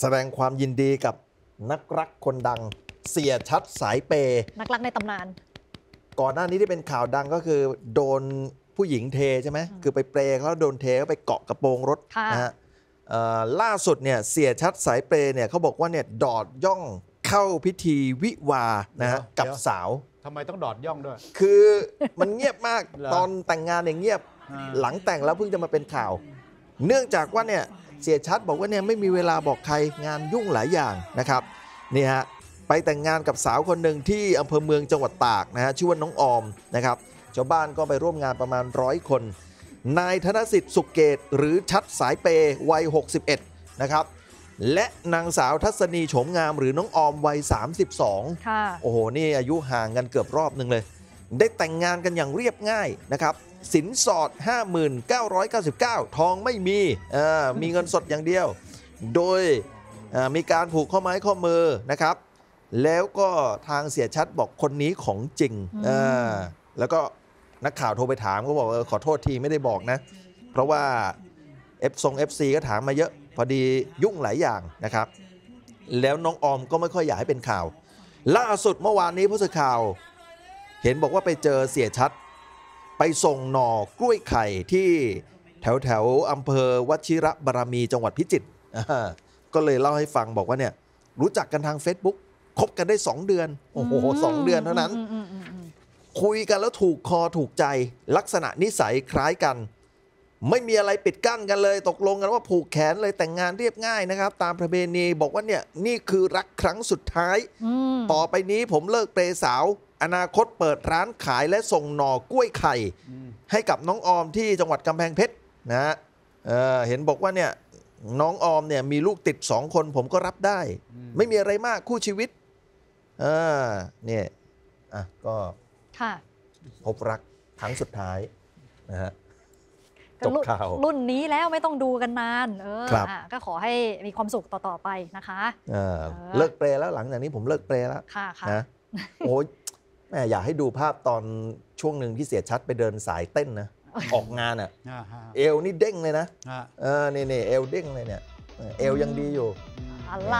แสดงความยินดีกับนักรักคนดังเสียชัดสายเปย์นักรักในตำนาน ก่อนหน้านี้ที่เป็นข่าวดังก็คือ โดนผู้หญิงเทใช่ไหมคือไปเปรย์แล้วโดนเทก็ไปเกาะกระโปรงรถนะฮะล่าสุดเนี่ยเสียชัดสายเปรย์เนี่ยเขาบอกว่าเนี่ย ดอดย่องเข้าพิธีวิวานะฮะกับสาวทำไมต้องดอดย่องด้วย คือมันเงียบมากตอนแต่งงานเนี่ยเงียบหลังแต่งแล้วเพิ่งจะมาเป็นข่าวเนื่องจากว่าเนี่ยเสียชัดบอกว่าเนี่ยไม่มีเวลาบอกใคร งานยุ่งหลายอย่างนะครับ นี่ฮะ ไปแต่งงานกับสาวคนหนึ่งที่อำเภอเมืองจังหวัดตากนะฮะ ชื่อว่าน้องออมนะครับชาวบ้านก็ไปร่วมงานประมาณร้อยคน นายธนสิทธิ์สุกเกตหรือชัดสายเปยวัย 61 นะครับ และนางสาวทัศนีโฉมงามหรือน้องออมวัย 32 ค่ะ โอ้โห นี่อายุห่างกันเกือบรอบหนึ่งเลยได้แต่งงานกันอย่างเรียบง่ายนะครับ สินสอด 5,999ทองไม่มีมีเงินสดอย่างเดียว โดยมีการผูกข้อไม้ข้อมือนะครับ แล้วก็ทางเสียชัดบอกคนนี้ของจริงแล้วก็นักข่าวโทรไปถามก็บอกขอโทษทีไม่ได้บอกนะ เพราะว่าเอฟซงเอฟซีก็ถามมาเยอะ พอดียุ่งหลายอย่างนะครับ แล้วน้องออมก็ไม่ค่อยอยากให้เป็นข่าวล่าสุดเมื่อวานนี้ผู้สื่อข่าวเห็นบอกว่าไปเจอเสียชัด ไปส่งหน่อกล้วยไข่ที่แถวแถวอำเภอวชิระบารมีจังหวัดพิจิตรก็เลยเล่าให้ฟังบอกว่าเนี่ย รู้จักกันทาง Facebook คบกันได้2เดือน โอ้โหสองเดือนเท่านั้น คุยกันแล้วถูกคอถูกใจ ลักษณะนิสัยคล้ายกัน ไม่มีอะไรปิดกั้นกันเลยตกลงกันว่าผูกแขนเลยแต่งงานเรียบง่ายนะครับ ตามประเพณีบอกว่าเนี่ยนี่คือรักครั้งสุดท้ายต่อไปนี้ผมเลิกเปรสาวอนาคตเปิดร้านขายและส่งหน่อกล้วยไข่ ให้กับน้องออมที่จังหวัดกำแพงเพชรนะฮะเเห็นบอกว่าเนี่ย น้องออมเนี่ยมีลูกติดสองคนผมก็รับได้ ไม่มีอะไรมากคู่ชีวิต เออเนี่ยอ่ะก็ค่ะพบรักครั้งสุดท้ายนะฮะจบข่าว รุ่นนี้แล้วไม่ต้องดูกันนาน เออก็ขอให้มีความสุขต่อๆไปนะคะเลิกเปรแล้วหลังจากนี้ผมเลิกเปรแล้วค่ะค่ะโอ้แม่อยากให้ดูภาพตอนช่วงหนึ่งที่เสียชัดไปเดินสายเต้นนะ ออกงานอ่ะเอวนี่เด้งเลยนะเออเนี่ยเเอวเด้งเลยเนี่ย เอวยังดีอยู่อะไร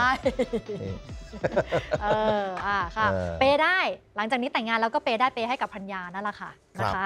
เอออ่าค่ะ เปได้ หลังจากนี้แต่งงานแล้วก็เปได้เปให้กับพัญญานั่นแหละค่ะนะคะ